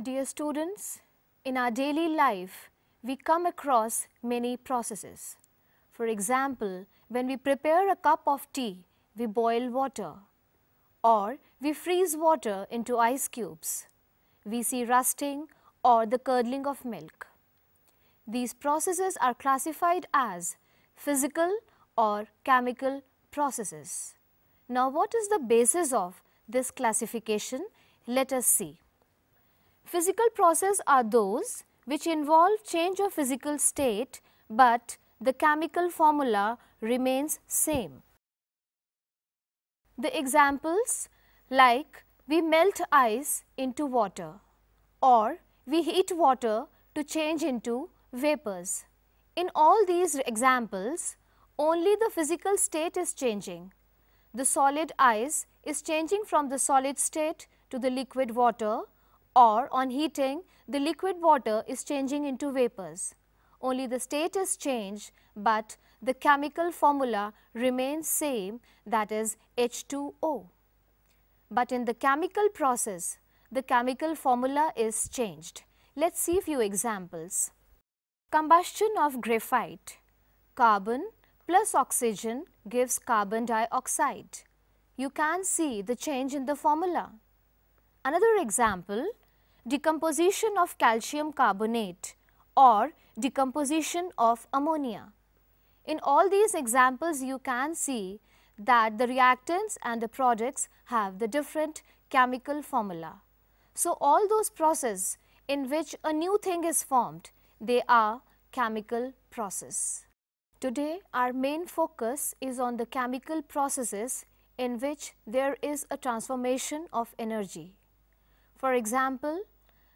Dear students, in our daily life, we come across many processes. For example, when we prepare a cup of tea, we boil water or we freeze water into ice cubes. We see rusting or the curdling of milk. These processes are classified as physical or chemical processes. Now, what is the basis of this classification? Let us see. Physical processes are those which involve change of physical state, but the chemical formula remains same. The examples like we melt ice into water or we heat water to change into vapors. In all these examples, only the physical state is changing. The solid ice is changing from the solid state to the liquid water or on heating, the liquid water is changing into vapors. Only the state is changed, but the chemical formula remains same that is H2O. But in the chemical process, the chemical formula is changed. Let's see few examples. Combustion of graphite. Carbon plus oxygen gives carbon dioxide. You can see the change in the formula. Another example, decomposition of calcium carbonate or decomposition of ammonia. In all these examples, you can see that the reactants and the products have the different chemical formula. So, all those processes in which a new thing is formed they are chemical process. Today, our main focus is on the chemical processes in which there is a transformation of energy. For example,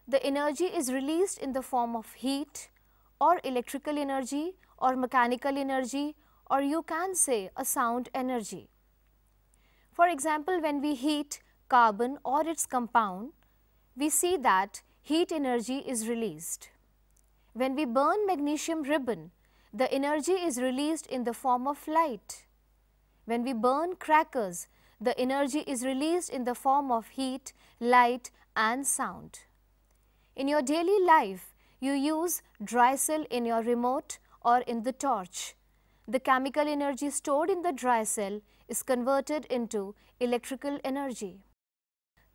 the energy is released in the form of heat or electrical energy or mechanical energy or you can say a sound energy. For example, when we heat carbon or its compound, we see that heat energy is released. When we burn magnesium ribbon, the energy is released in the form of light. When we burn crackers, the energy is released in the form of heat, light and sound. In your daily life, you use dry cell in your remote or in the torch. The chemical energy stored in the dry cell is converted into electrical energy.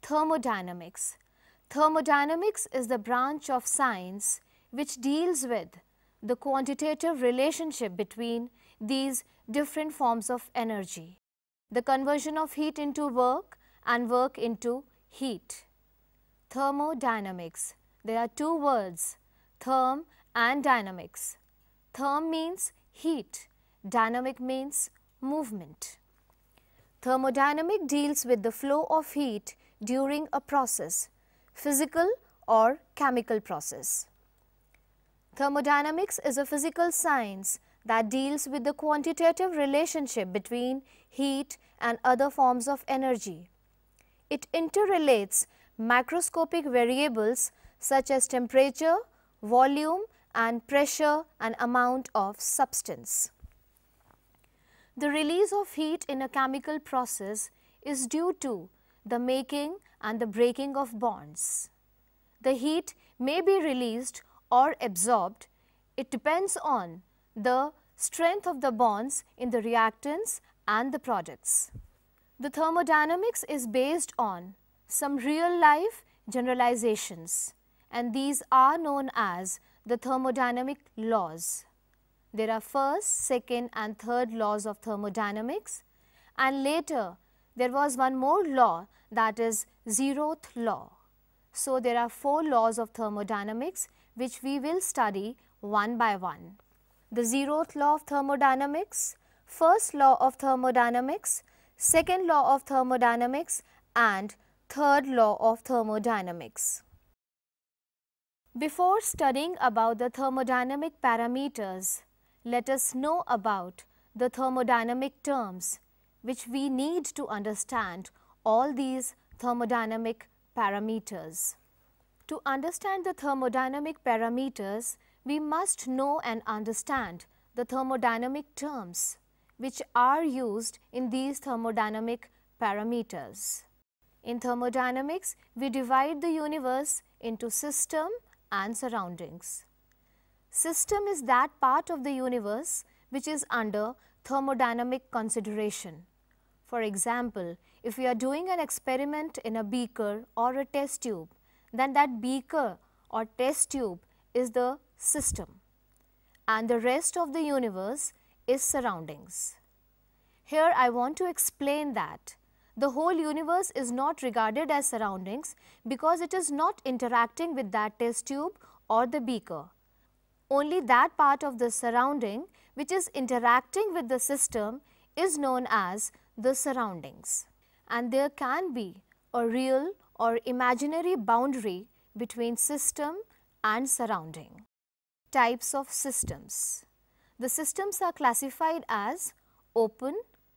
Thermodynamics Thermodynamics is the branch of science which deals with the quantitative relationship between these different forms of energy, the conversion of heat into work and work into heat. Thermodynamics. There are two words, therm and dynamics. Therm means heat, dynamic means movement. Thermodynamic deals with the flow of heat during a process, physical or chemical process. Thermodynamics is a physical science that deals with the quantitative relationship between heat and other forms of energy. It interrelates macroscopic variables such as temperature, volume and pressure and amount of substance. The release of heat in a chemical process is due to the making and the breaking of bonds. The heat may be released or absorbed, it depends on the strength of the bonds in the reactants and the products. The thermodynamics is based on some real life generalizations and these are known as the thermodynamic laws. There are first, second and third laws of thermodynamics and later there was one more law that is zeroth law. So, there are four laws of thermodynamics which we will study one by one. The zeroth law of thermodynamics, first law of thermodynamics, second law of thermodynamics and third law of thermodynamics. Before studying about the thermodynamic parameters, let us know about the thermodynamic terms which we need to understand all these thermodynamic parameters. To understand the thermodynamic parameters, we must know and understand the thermodynamic terms which are used in these thermodynamic parameters. In thermodynamics, we divide the universe into system and surroundings. System is that part of the universe which is under thermodynamic consideration. For example, if we are doing an experiment in a beaker or a test tube, then that beaker or test tube is the system and the rest of the universe is surroundings. Here I want to explain that the whole universe is not regarded as surroundings because it is not interacting with that test tube or the beaker. Only that part of the surrounding which is interacting with the system is known as the surroundings and there can be a real or imaginary boundary between system and surrounding. Types of systems. The systems are classified as open,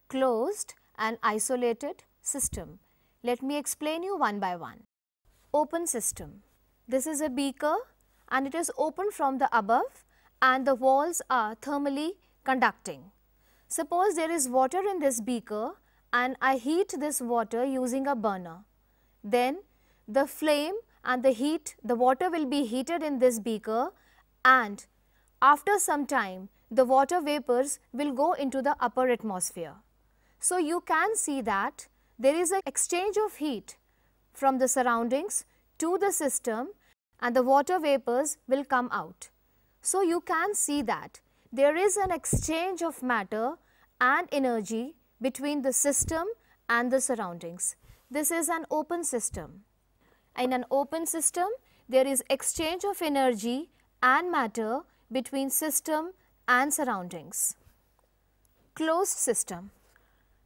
closed and isolated system. Let me explain you one by one. Open system. This is a beaker and it is open from the above and the walls are thermally conducting. Suppose there is water in this beaker and I heat this water using a burner. Then the flame and the heat, the water will be heated in this beaker and after some time the water vapors will go into the upper atmosphere. So you can see that there is an exchange of heat from the surroundings to the system and the water vapors will come out. So you can see that there is an exchange of matter and energy between the system and the surroundings. This is an open system. In an open system, there is exchange of energy and matter between system and surroundings. Closed system.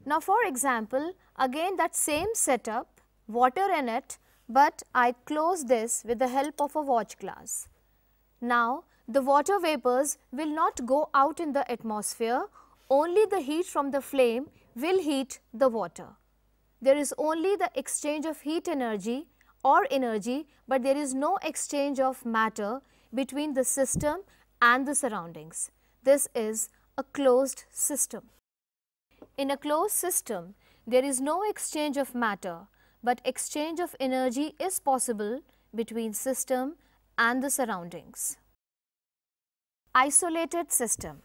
Now for example, again that same setup, water in it, but I close this with the help of a watch glass. Now the water vapors will not go out in the atmosphere, only the heat from the flame will heat the water. There is only the exchange of heat energy or energy, but there is no exchange of matter between the system and the surroundings. This is a closed system. In a closed system, there is no exchange of matter, but exchange of energy is possible between system and the surroundings. Isolated system.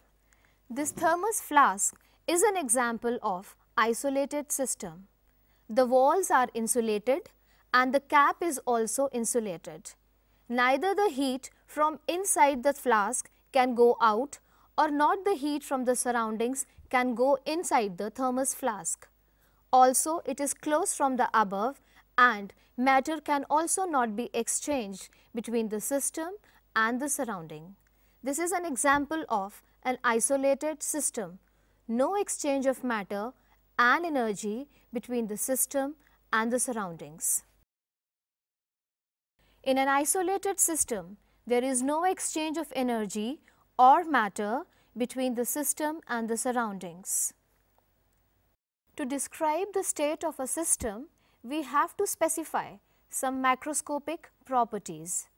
This thermos flask is an example of isolated system. The walls are insulated and the cap is also insulated. Neither the heat from inside the flask can go out or not the heat from the surroundings can go inside the thermos flask. Also, it is closed from the above and matter can also not be exchanged between the system and the surrounding. This is an example of an isolated system no exchange of matter and energy between the system and the surroundings. In an isolated system, there is no exchange of energy or matter between the system and the surroundings. To describe the state of a system, we have to specify some macroscopic properties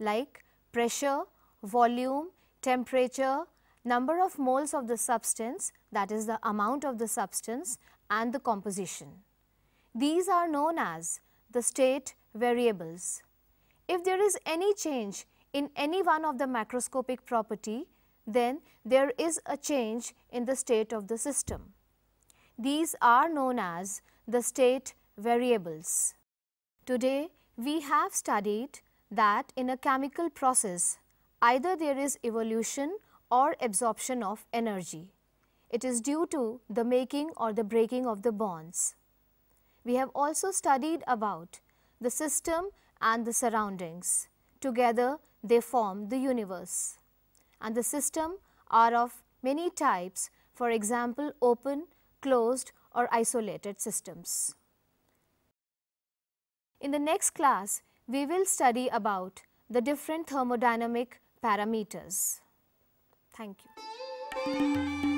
like pressure, volume, temperature, number of moles of the substance, that is the amount of the substance and the composition. These are known as the state variables. If there is any change in any one of the macroscopic property, then there is a change in the state of the system. These are known as the state variables. Today, we have studied that in a chemical process, either there is evolution or absorption of energy. It is due to the making or the breaking of the bonds. We have also studied about the system and the surroundings. Together they form the universe. And the system are of many types, for example, open, closed or isolated systems. In the next class, we will study about the different thermodynamic parameters. Thank you.